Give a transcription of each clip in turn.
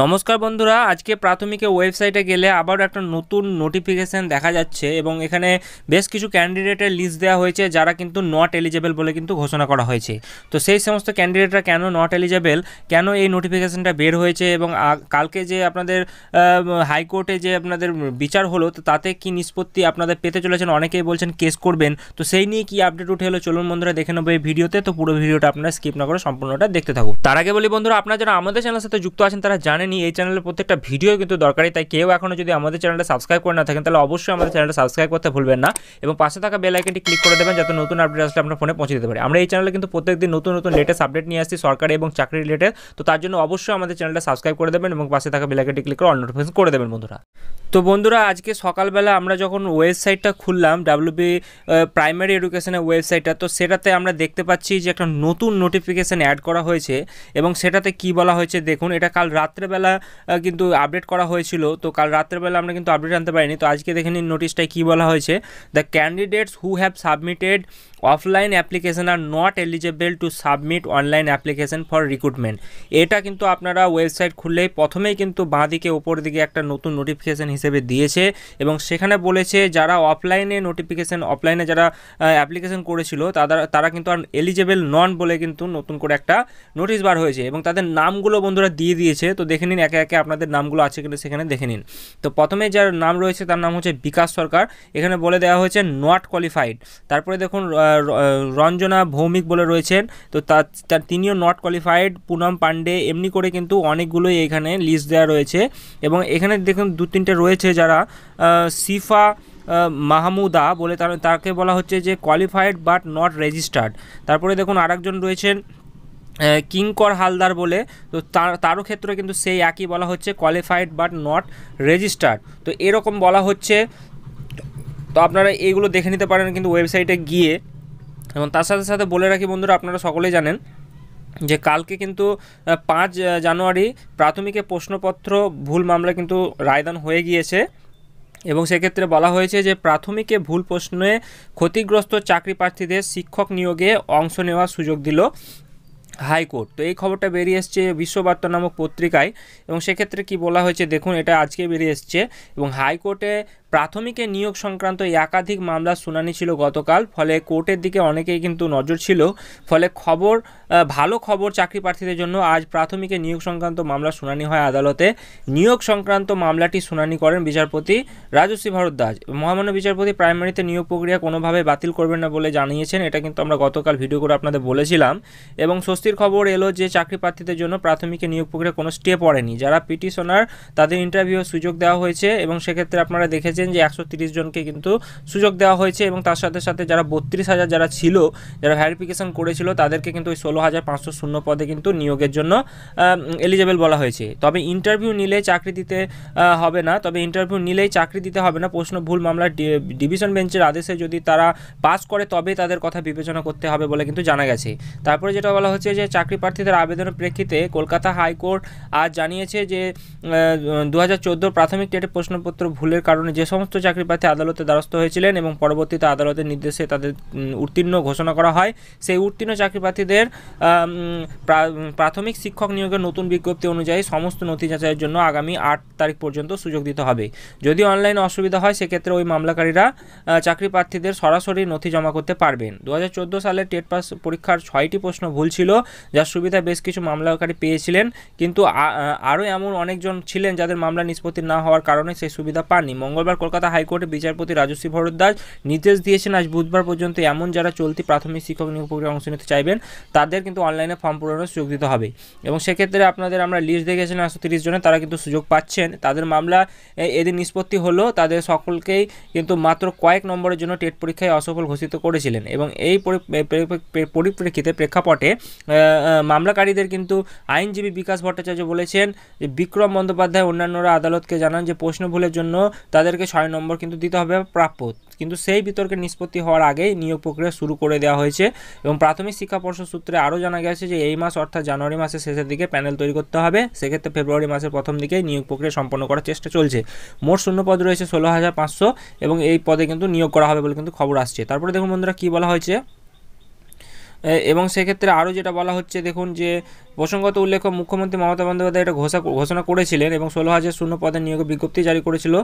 নমস্কার বন্ধুরা আজকে প্রাথমিকে ওয়েবসাইটে গেলে আবার একটা নতুন নোটিফিকেশান দেখা যাচ্ছে এবং এখানে বেশ কিছু ক্যান্ডিডেটের লিস্ট দেওয়া হয়েছে যারা কিন্তু নট এলিজেবেল বলে কিন্তু ঘোষণা করা হয়েছে তো সেই সমস্ত ক্যান্ডিডেটরা কেন নট এলিজেবেল কেন এই নোটিফিকেশানটা বের হয়েছে এবং কালকে যে আপনাদের হাইকোর্টে যে আপনাদের বিচার হলো তো তাতে কি নিষ্পত্তি আপনাদের পেতে চলেছেন অনেকেই বলছেন কেস করবেন তো সেই নিয়ে কি আপডেট উঠে হলো চলুন বন্ধুরা দেখে নেবো এই ভিডিওতে তো পুরো ভিডিওটা আপনারা স্কিপ না করে সম্পূর্ণটা দেখতে থাকুন তার আগে বলি বন্ধুরা আপনারা যারা আমাদের চ্যানেলের সাথে যুক্ত আছেন তারা জানেনি এই চ্যানেলের প্রত্যেকটা ভিডিও কিন্তু দরকারি তাই কেউ এখনও যদি আমাদের চ্যানেলটা সাবস্ক্রাইব করে না থাকেন তাহলে অবশ্যই আমাদের চ্যানেলটা সাবস্ক্রাইব করতে ভুলবেন না এবং পাশে থাকা বেল আইকনটি ক্লিক করে দেবেন যাতে নতুন আপডেট আসলে আপনার ফোনে পৌঁছে দিতে পারে আমরা এই চ্যানেলে কিন্তু প্রত্যেকদিন নতুন নতুন লেটেস্ট আপডেট নিয়ে আসছি সরকারি এবং চাকরি রিলেটেড তো তার জন্য অবশ্যই আমাদের চ্যানেলটা সাবস্ক্রাইব করে দেবেন এবং পাশে থাকা বেল আইকনটি ক্লিক করে অল নোটিফিকেশন করে দেবেন বন্ধুরা তো বন্ধুরা আজকে সকালবেলা আমরা যখন ওয়েবসাইটটা খুললাম ডাব্লিউবি প্রাইমারি এডুকেশনের ওয়েবসাইটটা তো সেটাতে আমরা দেখতে পাচ্ছি যে একটা নতুন নোটিফিকেশান অ্যাড করা হয়েছে এবং সেটাতে কি বলা হয়েছে দেখুন এটা কাল রাত্রে রাত্রেবেলা কিন্তু আপডেট করা হয়েছিল তো কাল রাত্রেবেলা আমরা কিন্তু আপডেট আনতে পারিনি তো আজকে দেখে নিন নোটিশটায় কী বলা হয়েছে the candidates who have submitted offline application are not eligible to submit online application for recruitment এটা কিন্তু আপনারা ওয়েবসাইট খুললেই প্রথমেই কিন্তু বাঁ দিকে ওপর দিকে একটা নতুন নোটিফিকেশান হিসেবে দিয়েছে এবং সেখানে বলেছে যারা অফলাইনে নোটিফিকেশান অফলাইনে যারা অ্যাপ্লিকেশান করেছিল তারা তারা কিন্তু আর এলিজেবল নন বলে কিন্তু নতুন করে একটা নোটিশ বার হয়েছে এবং তাদের নামগুলো বন্ধুরা দিয়ে দিয়েছে তো দেখে নিন একে একে আপনাদের নামগুলো আছে কিনা সেখানে দেখে নিন তো প্রথমে যার নাম রয়েছে তার নাম হচ্ছে বিকাশ সরকার এখানে বলে দেওয়া হয়েছে নট কোয়ালিফাইড তারপরে দেখুন রঞ্জনা ভৌমিক বলে রয়েছেন তো তার তিনিও নট কোয়ালিফাইড পুনম পান্ডে এমনি করে কিন্তু অনেকগুলোই এখানে লিস্ট দেওয়া রয়েছে এবং এখানে দেখুন দু তিনটে রয়েছে যারা সিফা মাহমুদা বলে তাকে বলা হচ্ছে যে কোয়ালিফাইড বাট নট রেজিস্টার্ড তারপরে দেখুন আরেকজন রয়েছেন কিঙ্কর হালদার বলে তো তার তারও ক্ষেত্রে কিন্তু সেই একই বলা হচ্ছে কোয়ালিফাইড বাট নট রেজিস্টার্ড তো এরকম বলা হচ্ছে তো আপনারা এইগুলো দেখে নিতে পারেন কিন্তু ওয়েবসাইটে গিয়ে এবং তার সাথে সাথে বলে রাখি বন্ধুরা আপনারা সকলেই জানেন যে কালকে কিন্তু পাঁচ জানুয়ারি প্রাথমিকে প্রশ্নপত্র ভুল মামলা কিন্তু রায়দান হয়ে গিয়েছে এবং সেক্ষেত্রে বলা হয়েছে যে প্রাথমিকে ভুল প্রশ্নে ক্ষতিগ্রস্ত চাকরি প্রার্থীদের শিক্ষক নিয়োগে অংশ নেওয়ার সুযোগ দিল হাইকোর্ট তো এই খবরটা বেরিয়ে এসছে বিশ্ববার্তা নামক পত্রিকায় এবং সেক্ষেত্রে কি বলা হয়েছে দেখুন এটা আজকে বেরিয়ে এসছে এবং হাইকোর্টে প্রাথমিকে নিয়োগ সংক্রান্ত একাধিক মামলার শুনানি ছিল গতকাল ফলে কোর্টের দিকে অনেকেই কিন্তু নজর ছিল ফলে খবর ভালো খবর চাকরি প্রার্থীদের জন্য আজ প্রাথমিকে নিয়োগ সংক্রান্ত মামলা শুনানি হয় আদালতে নিয়োগ সংক্রান্ত মামলাটি শুনানি করেন বিচারপতি রাজশ্রী ভরদ্বাজ মহামান্য বিচারপতি প্রাইমারিতে নিয়োগ প্রক্রিয়া কোনোভাবে বাতিল করবেন না বলে জানিয়েছেন এটা কিন্তু আমরা গতকাল ভিডিও করে আপনাদের বলেছিলাম এবং স্বস্তির খবর এলো যে চাকরি প্রার্থীদের জন্য প্রাথমিক নিয়োগ প্রক্রিয়া কোনো স্টে পড়েনি যারা পিটিশনার তাদের ইন্টারভিউ সুযোগ দেওয়া হয়েছে এবং সেক্ষেত্রে আপনারা দেখেছেন যে একশো জনকে কিন্তু সুযোগ দেওয়া হয়েছে এবং তার সাথে সাথে যারা বত্রিশ হাজার যারা ছিল যারা ভ্যারিফিকেশন করেছিল তাদেরকে কিন্তু ওই ষোলো হাজার পাঁচশো শূন্য পদে কিন্তু নিয়োগের জন্য এলিজেবল বলা হয়েছে তবে ইন্টারভিউ নিলে চাকরি দিতে হবে না তবে ইন্টারভিউ নিলেই চাকরি দিতে হবে না প্রশ্ন ভুল মামলার ডিভিশন বেঞ্চের আদেশে যদি তারা পাস করে তবে তাদের কথা বিবেচনা করতে হবে বলে কিন্তু জানা গেছে তারপরে যেটা বলা হচ্ছে হচ্ছে যে চাকরি প্রার্থীদের আবেদনের প্রেক্ষিতে কলকাতা হাইকোর্ট আজ জানিয়েছে যে দু প্রাথমিক টেটের প্রশ্নপত্র ভুলের কারণে যে সমস্ত চাকরি প্রার্থী আদালতে দ্বারস্থ হয়েছিলেন এবং পরবর্তীতে আদালতের নির্দেশে তাদের উত্তীর্ণ ঘোষণা করা হয় সেই উত্তীর্ণ চাকরি প্রার্থীদের প্রাথমিক শিক্ষক নিয়োগের নতুন বিজ্ঞপ্তি অনুযায়ী সমস্ত নথি যাচাইয়ের জন্য আগামী আট তারিখ পর্যন্ত সুযোগ দিতে হবে যদি অনলাইনে অসুবিধা হয় সেক্ষেত্রে ওই মামলাকারীরা চাকরি প্রার্থীদের সরাসরি নথি জমা করতে পারবেন দু সালে টেট পাস পরীক্ষার ছয়টি প্রশ্ন ভুল ছিল যার সুবিধা বেশ কিছু মামলাকারী পেয়েছিলেন কিন্তু আরও এমন অনেকজন ছিলেন যাদের মামলা নিষ্পত্তি না হওয়ার কারণে সেই সুবিধা পাননি মঙ্গলবার কলকাতা হাইকোর্টে বিচারপতি রাজশ্রী ভরদ্বাজ নির্দেশ দিয়েছেন আজ বুধবার পর্যন্ত এমন যারা চলতি প্রাথমিক শিক্ষক নিয়োগ প্রক্রিয়ায় অংশ নিতে চাইবেন তাদের কিন্তু অনলাইনে ফর্ম পূরণের সুযোগ দিতে হবে এবং সেক্ষেত্রে আপনাদের আমরা লিস্ট দেখেছিলাম একশো তিরিশ জনের তারা কিন্তু সুযোগ পাচ্ছেন তাদের মামলা এদিন নিষ্পত্তি হলো তাদের সকলকেই কিন্তু মাত্র কয়েক নম্বরের জন্য টেট পরীক্ষায় অসফল ঘোষিত করেছিলেন এবং এই পরিপ্রেক্ষিতে প্রেক্ষাপটে মামলাকারীদের কিন্তু আইনজীবী বিকাশ ভট্টাচার্য বলেছেন যে বিক্রম বন্দ্যোপাধ্যায় অন্যান্যরা আদালতকে জানান যে প্রশ্ন ভুলের জন্য তাদেরকে ছয় নম্বর কিন্তু দিতে হবে প্রাপ্য কিন্তু সেই বিতর্কে নিষ্পত্তি হওয়ার আগেই নিয়োগ প্রক্রিয়া শুরু করে দেওয়া হয়েছে এবং প্রাথমিক শিক্ষা পর্ষদ সূত্রে আরও জানা গেছে যে এই মাস অর্থাৎ জানুয়ারি মাসের শেষের দিকে প্যানেল তৈরি করতে হবে সেক্ষেত্রে ফেব্রুয়ারি মাসের প্রথম দিকে নিয়োগ প্রক্রিয়া সম্পন্ন করার চেষ্টা চলছে মোট শূন্য পদ রয়েছে ষোলো হাজার পাঁচশো এবং এই পদে কিন্তু নিয়োগ করা হবে বলে কিন্তু খবর আসছে তারপরে দেখুন বন্ধুরা কী বলা হয়েছে এবং সেক্ষেত্রে আরও যেটা বলা হচ্ছে দেখুন যে প্রসঙ্গত উল্লেখ্য মুখ্যমন্ত্রী মমতা বন্দ্যোপাধ্যায় এটা ঘোষণা ঘোষণা করেছিলেন এবং ষোলো হাজার শূন্য পদে নিয়োগের বিজ্ঞপ্তি জারি করেছিল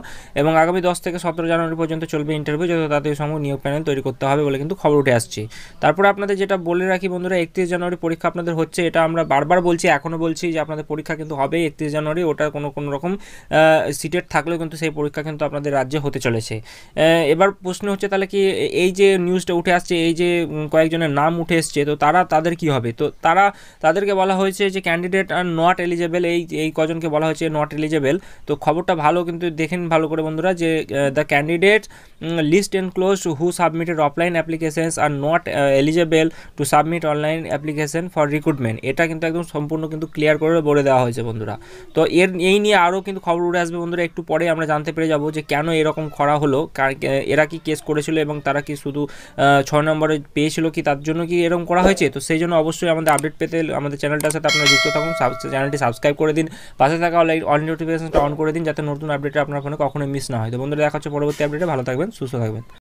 এবং আগামী দশ থেকে সতেরো জানুয়ারি পর্যন্ত চলবে ইন্টারভিউ যত তাড়াতাড়ি সঙ্গে নিয়োগ প্যানেল তৈরি করতে হবে বলে কিন্তু খবর উঠে আসছে তারপরে আপনাদের যেটা বলে রাখি বন্ধুরা একত্রিশ জানুয়ারি পরীক্ষা আপনাদের হচ্ছে এটা আমরা বারবার বলছি এখনও বলছি যে আপনাদের পরীক্ষা কিন্তু হবে একত্রিশ জানুয়ারি ওটা কোনো কোনো রকম সিটেট থাকলেও কিন্তু সেই পরীক্ষা কিন্তু আপনাদের রাজ্যে হতে চলেছে এবার প্রশ্ন হচ্ছে তাহলে কি এই যে নিউজটা উঠে আসছে এই যে কয়েকজনের নাম উঠে এসছে তো তারা তাদের কি হবে তো তারা তাদেরকে বলা হয় হয়েছে যে ক্যান্ডিডেট আর নট এলিজেবেল এই এই কজনকে বলা হয়েছে নট এলিজেবেল তো খবরটা ভালো কিন্তু দেখেন ভালো করে বন্ধুরা যে the candidate list enclose who submitted offline applications are not eligible to submit online application for recruitment এটা কিন্তু একদম সম্পূর্ণ কিন্তু ক্লিয়ার করে বলে দেওয়া হয়েছে বন্ধুরা তো এর এই নিয়ে আরও কিন্তু খবর উঠে আসবে বন্ধুরা একটু পরে আমরা জানতে পেরে যাব যে কেন এরকম করা হলো এরা কি কেস করেছিল এবং তারা কি শুধু ছ নম্বরে পেয়েছিল কি তার জন্য কি এরকম করা হয়েছে তো সেই জন্য অবশ্যই আমাদের আপডেট পেতে আমাদের চ্যানেলটা চ্যানেলটার সাথে আপনারা যুক্ত থাকুন চ্যানেলটি সাবস্ক্রাইব করে দিন পাশে থাকা লাইট অল নোটিফিকেশনটা অন করে দিন যাতে নতুন আপডেটটা আপনার ফোনে কখনো মিস না হয় তো বন্ধুরা দেখা হচ্ছে পরবর্তী আপডেটে ভালো থাকবেন সুস্থ থাকবেন